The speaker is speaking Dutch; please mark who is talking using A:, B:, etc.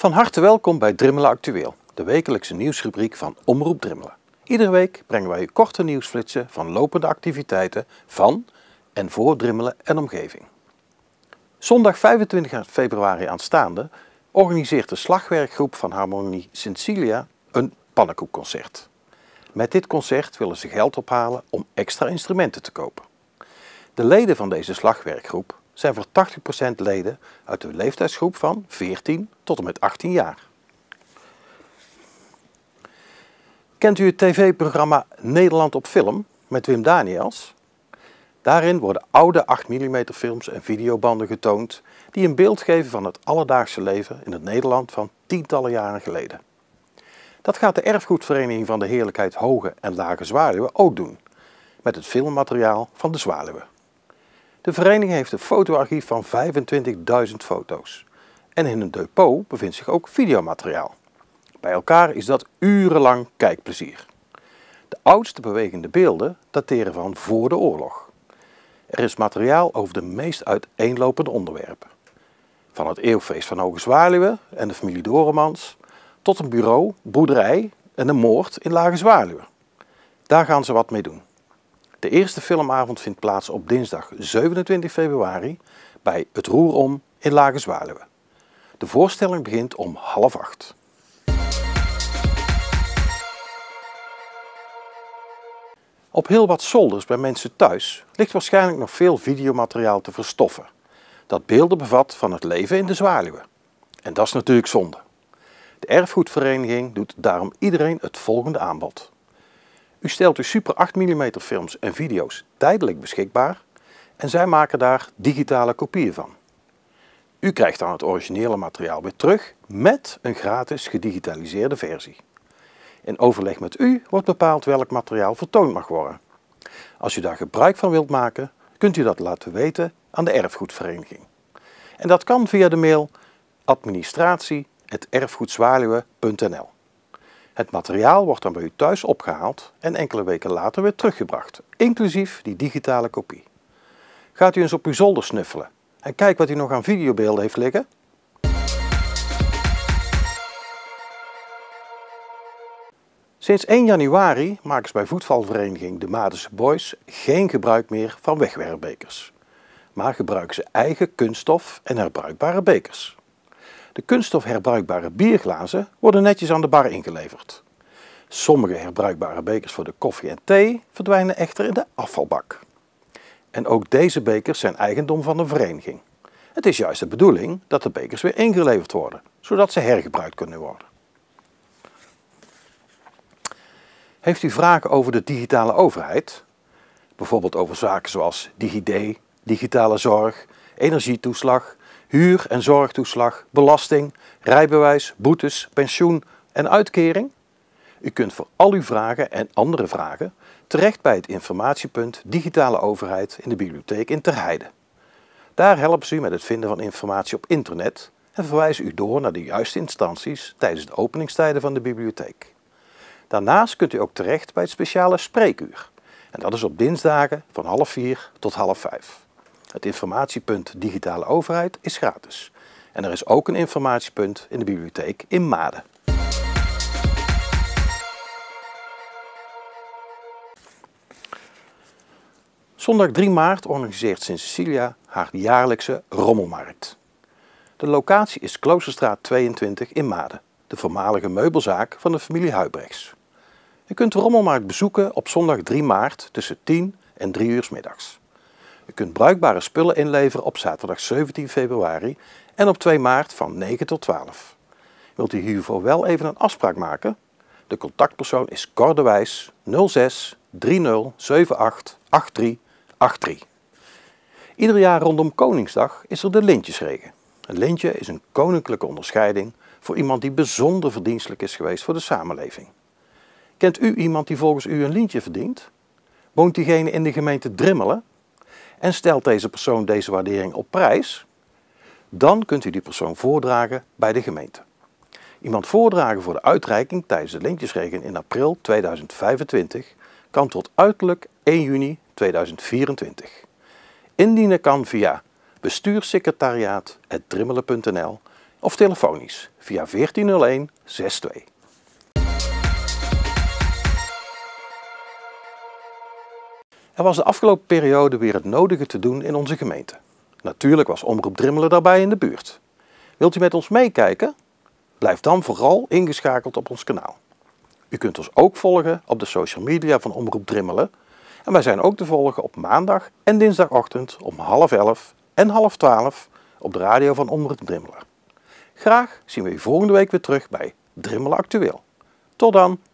A: Van harte welkom bij Drimmelen Actueel, de wekelijkse nieuwsrubriek van Omroep Drimmelen. Iedere week brengen wij u korte nieuwsflitsen van lopende activiteiten van en voor Drimmelen en omgeving. Zondag 25 februari aanstaande organiseert de slagwerkgroep van Harmonie Sicilia een pannenkoekconcert. Met dit concert willen ze geld ophalen om extra instrumenten te kopen. De leden van deze slagwerkgroep zijn voor 80% leden uit de leeftijdsgroep van 14 tot en met 18 jaar. Kent u het tv-programma Nederland op film met Wim Daniels? Daarin worden oude 8 mm films en videobanden getoond die een beeld geven van het alledaagse leven in het Nederland van tientallen jaren geleden. Dat gaat de erfgoedvereniging van de heerlijkheid Hoge en Lage Zwaluwen ook doen, met het filmmateriaal van de Zwaluwen. De vereniging heeft een fotoarchief van 25.000 foto's. En in een depot bevindt zich ook videomateriaal. Bij elkaar is dat urenlang kijkplezier. De oudste bewegende beelden dateren van voor de oorlog. Er is materiaal over de meest uiteenlopende onderwerpen. Van het eeuwfeest van Hoge Zwaluwe en de familie Doremans, tot een bureau, boerderij en een moord in Lage Zwaluwe. Daar gaan ze wat mee doen. De eerste filmavond vindt plaats op dinsdag 27 februari bij Het Roerom in Lage Zwaluwe. De voorstelling begint om half acht. Op heel wat zolders bij mensen thuis ligt waarschijnlijk nog veel videomateriaal te verstoffen. Dat beelden bevat van het leven in de zwaluwen. En dat is natuurlijk zonde. De erfgoedvereniging doet daarom iedereen het volgende aanbod. U stelt uw Super 8 mm films en video's tijdelijk beschikbaar en zij maken daar digitale kopieën van. U krijgt dan het originele materiaal weer terug met een gratis gedigitaliseerde versie. In overleg met u wordt bepaald welk materiaal vertoond mag worden. Als u daar gebruik van wilt maken, kunt u dat laten weten aan de erfgoedvereniging. En dat kan via de mail administratie@erfgoedzwaluwe.nl. Het materiaal wordt dan bij u thuis opgehaald en enkele weken later weer teruggebracht, inclusief die digitale kopie. Gaat u eens op uw zolder snuffelen en kijk wat u nog aan videobeelden heeft liggen. Sinds 1 januari maken ze bij voetbalvereniging De Madense Boys geen gebruik meer van wegwerpbekers. Maar gebruiken ze eigen kunststof en herbruikbare bekers. De kunststof herbruikbare bierglazen worden netjes aan de bar ingeleverd. Sommige herbruikbare bekers voor de koffie en thee verdwijnen echter in de afvalbak. En ook deze bekers zijn eigendom van de vereniging. Het is juist de bedoeling dat de bekers weer ingeleverd worden, zodat ze hergebruikt kunnen worden. Heeft u vragen over de digitale overheid? Bijvoorbeeld over zaken zoals DigiD, digitale zorg, energietoeslag, huur- en zorgtoeslag, belasting, rijbewijs, boetes, pensioen en uitkering? U kunt voor al uw vragen en andere vragen terecht bij het informatiepunt Digitale Overheid in de bibliotheek in Terheide. Daar helpen ze u met het vinden van informatie op internet en verwijzen u door naar de juiste instanties tijdens de openingstijden van de bibliotheek. Daarnaast kunt u ook terecht bij het speciale spreekuur. En dat is op dinsdagen van half vier tot half vijf. Het informatiepunt Digitale Overheid is gratis. En er is ook een informatiepunt in de bibliotheek in Maden. Zondag 3 maart organiseert Sint Cecilia haar jaarlijkse rommelmarkt. De locatie is Kloosterstraat 22 in Maden, de voormalige meubelzaak van de familie Huibrechts. U kunt de rommelmarkt bezoeken op zondag 3 maart tussen 10 en 3 uur middags kunt bruikbare spullen inleveren op zaterdag 17 februari en op 2 maart van 9 tot 12. Wilt u hiervoor wel even een afspraak maken? De contactpersoon is Cordewijs 06 30 78 83 83. Ieder jaar rondom Koningsdag is er de lintjesregen. Een lintje is een koninklijke onderscheiding voor iemand die bijzonder verdienstelijk is geweest voor de samenleving. Kent u iemand die volgens u een lintje verdient? Woont diegene in de gemeente Drimmelen en stelt deze persoon deze waardering op prijs, dan kunt u die persoon voordragen bij de gemeente. Iemand voordragen voor de uitreiking tijdens de lintjesregen in april 2025 kan tot uiterlijk 1 juni 2024. Indienen kan via bestuurssecretariaat.drimmelen.nl of telefonisch via 1401 62. Er was de afgelopen periode weer het nodige te doen in onze gemeente. Natuurlijk was Omroep Drimmelen daarbij in de buurt. Wilt u met ons meekijken? Blijf dan vooral ingeschakeld op ons kanaal. U kunt ons ook volgen op de social media van Omroep Drimmelen. En wij zijn ook te volgen op maandag en dinsdagochtend om half elf en half twaalf op de radio van Omroep Drimmelen. Graag zien we u volgende week weer terug bij Drimmelen Actueel. Tot dan!